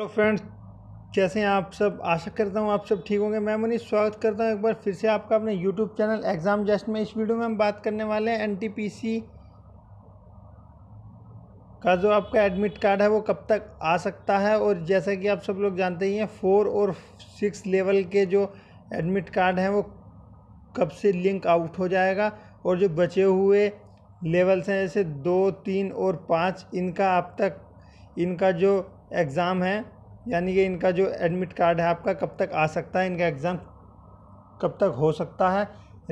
hello friends कैसे हैं आप सब आशा करता हूं आप सब ठीक होंगे मैं मनीष स्वागत करता हूं एक बार फिर से आपका अपने यूट्यूब चैनल एग्ज़ाम जस्ट में इस वीडियो में हम बात करने वाले हैं एनटीपीसी का जो आपका एडमिट कार्ड है वो कब तक आ सकता है और जैसा कि आप सब लोग जानते ही हैं फोर और सिक्स लेवल के जो एडमिट कार्ड हैं वो कब से लिंक आउट हो जाएगा और जो बचे हुए लेवल्स हैं जैसे दो तीन और पाँच इनका आप तक इनका जो एग्ज़ाम है यानी कि इनका जो एडमिट कार्ड है आपका कब तक आ सकता है इनका एग्ज़ाम कब तक हो सकता है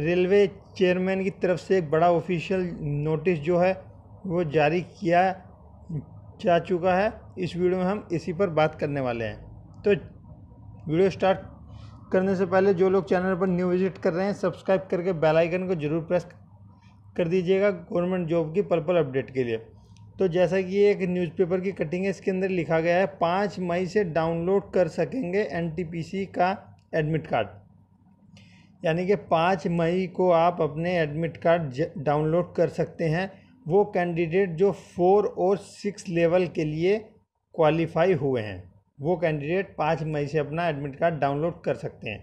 रेलवे चेयरमैन की तरफ से एक बड़ा ऑफिशियल नोटिस जो है वो जारी किया जा चुका है इस वीडियो में हम इसी पर बात करने वाले हैं तो वीडियो स्टार्ट करने से पहले जो लोग चैनल पर न्यू विजिट कर रहे हैं सब्सक्राइब करके बेल आइकन को जरूर प्रेस कर दीजिएगा गवर्नमेंट जॉब की पल पल अपडेट के लिए तो जैसा कि एक न्यूज़पेपर की कटिंग है इसके अंदर लिखा गया है पाँच मई से डाउनलोड कर सकेंगे एन का एडमिट कार्ड यानी कि पाँच मई को आप अपने एडमिट कार्ड डाउनलोड कर सकते हैं वो कैंडिडेट जो फोर और सिक्स लेवल के लिए क्वालिफाई हुए हैं वो कैंडिडेट पाँच मई से अपना एडमिट कार्ड डाउनलोड कर सकते हैं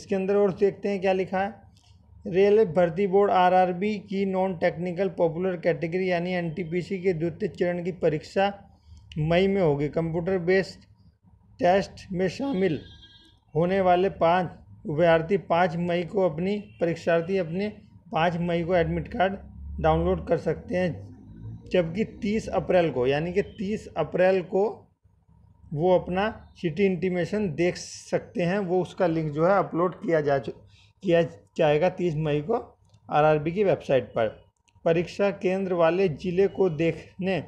इसके अंदर और देखते हैं क्या लिखा है रेलवे भर्ती बोर्ड आरआरबी की नॉन टेक्निकल पॉपुलर कैटेगरी यानी एनटीपीसी के द्वितीय चरण की परीक्षा मई में होगी कंप्यूटर बेस्ड टेस्ट में शामिल होने वाले पाँच अभ्यर्थी पाँच मई को अपनी परीक्षार्थी अपने पाँच मई को एडमिट कार्ड डाउनलोड कर सकते हैं जबकि तीस अप्रैल को यानी कि तीस अप्रैल को वो अपना सिटी इंटीमेशन देख सकते हैं वो उसका लिंक जो है अपलोड किया जा किया जाएगा तीस मई को आरआरबी की वेबसाइट पर परीक्षा केंद्र वाले ज़िले को देखने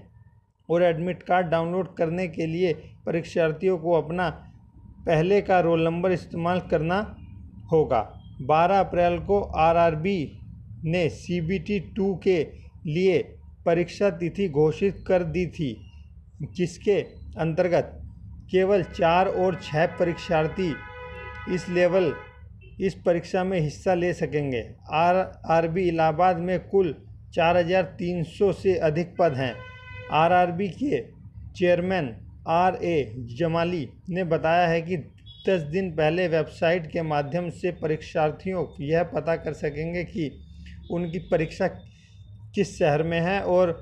और एडमिट कार्ड डाउनलोड करने के लिए परीक्षार्थियों को अपना पहले का रोल नंबर इस्तेमाल करना होगा 12 अप्रैल को आरआरबी ने सीबीटी टू के लिए परीक्षा तिथि घोषित कर दी थी जिसके अंतर्गत केवल चार और छः परीक्षार्थी इस लेवल इस परीक्षा में हिस्सा ले सकेंगे आर आरबी इलाहाबाद में कुल 4,300 से अधिक पद हैं आरआरबी के चेयरमैन आर ए जमाली ने बताया है कि दस दिन पहले वेबसाइट के माध्यम से परीक्षार्थियों यह पता कर सकेंगे कि उनकी परीक्षा किस शहर में है और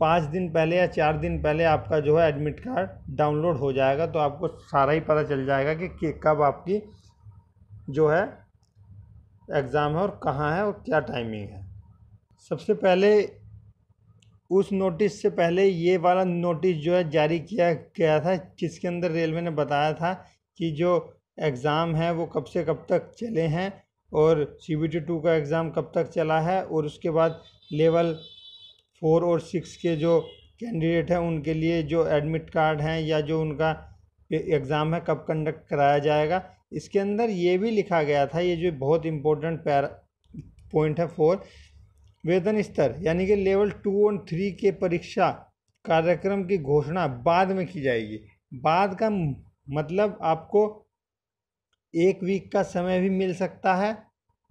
पाँच दिन पहले या चार दिन पहले आपका जो है एडमिट कार्ड डाउनलोड हो जाएगा तो आपको सारा ही पता चल जाएगा कि कब आपकी जो है एग्ज़ाम है और कहाँ है और क्या टाइमिंग है सबसे पहले उस नोटिस से पहले ये वाला नोटिस जो है जारी किया गया था जिसके अंदर रेलवे ने बताया था कि जो एग्ज़ाम है वो कब से कब तक चले हैं और सी बी टी टू का एग्ज़ाम कब तक चला है और उसके बाद लेवल फोर और सिक्स के जो कैंडिडेट हैं उनके लिए जो एडमिट कार्ड हैं या जो उनका एग्ज़ाम है कब कंडक्ट कराया जाएगा इसके अंदर ये भी लिखा गया था ये जो बहुत इम्पोर्टेंट पैरा पॉइंट है फोर वेतन स्तर यानी कि लेवल टू और थ्री के परीक्षा कार्यक्रम की घोषणा बाद में की जाएगी बाद का मतलब आपको एक वीक का समय भी मिल सकता है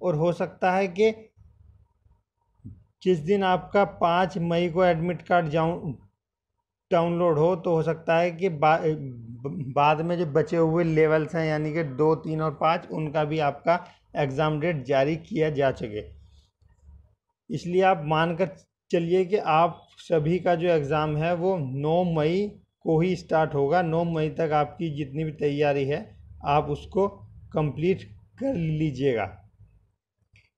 और हो सकता है कि जिस दिन आपका पाँच मई को एडमिट कार्ड डाउनलोड हो तो हो सकता है कि बाद में जो बचे हुए लेवल्स हैं यानी कि दो तीन और पाँच उनका भी आपका एग्ज़ाम डेट जारी किया जा सके इसलिए आप मानकर चलिए कि आप सभी का जो एग्ज़ाम है वो नौ मई को ही स्टार्ट होगा नौ मई तक आपकी जितनी भी तैयारी है आप उसको कंप्लीट कर लीजिएगा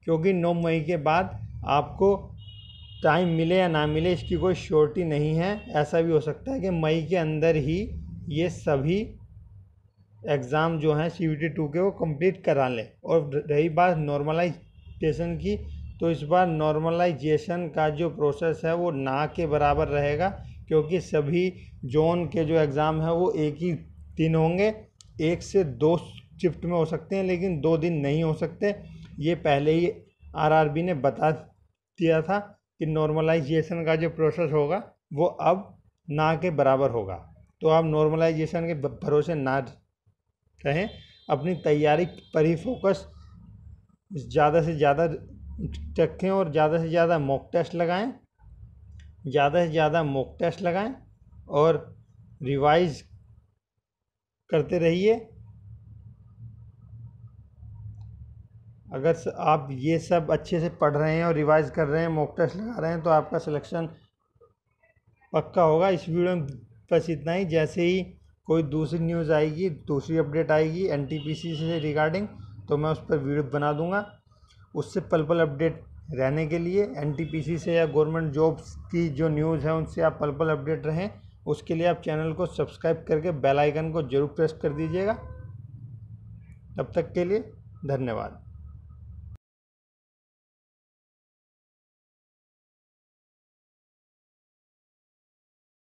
क्योंकि नौ मई के बाद आपको टाइम मिले या ना मिले इसकी कोई श्योरिटी नहीं है ऐसा भी हो सकता है कि मई के अंदर ही ये सभी एग्ज़ाम जो हैं सी टी टू के वो कंप्लीट करा लें और रही बात नॉर्मलाइजेशन की तो इस बार नॉर्मलाइजेशन का जो प्रोसेस है वो ना के बराबर रहेगा क्योंकि सभी जोन के जो एग्ज़ाम है वो एक ही दिन होंगे एक से दो शिफ्ट में हो सकते हैं लेकिन दो दिन नहीं हो सकते ये पहले ही आरआरबी ने बता दिया था कि नॉर्मलाइजेशन का जो प्रोसेस होगा वो अब ना के बराबर होगा तो आप नॉर्मलाइजेशन के भरोसे ना रहें अपनी तैयारी पर ही फोकस ज़्यादा से ज़्यादा रखें और ज़्यादा से ज़्यादा मॉक टेस्ट लगाएं ज़्यादा से ज़्यादा मॉक टेस्ट लगाएं और रिवाइज करते रहिए अगर आप ये सब अच्छे से पढ़ रहे हैं और रिवाइज कर रहे हैं मॉक टेस्ट लगा रहे हैं तो आपका सिलेक्शन पक्का होगा इस वीडियो में बस इतना ही जैसे ही कोई दूसरी न्यूज़ आएगी दूसरी अपडेट आएगी एन से रिगार्डिंग तो मैं उस पर वीडियो बना दूँगा उससे पल पल अपडेट रहने के लिए एन से या गवर्नमेंट जॉब्स की जो न्यूज़ है उनसे आप पल पल अपडेट रहें उसके लिए आप चैनल को सब्सक्राइब करके बेल आइकन को ज़रूर प्रेस कर दीजिएगा तब तक के लिए धन्यवाद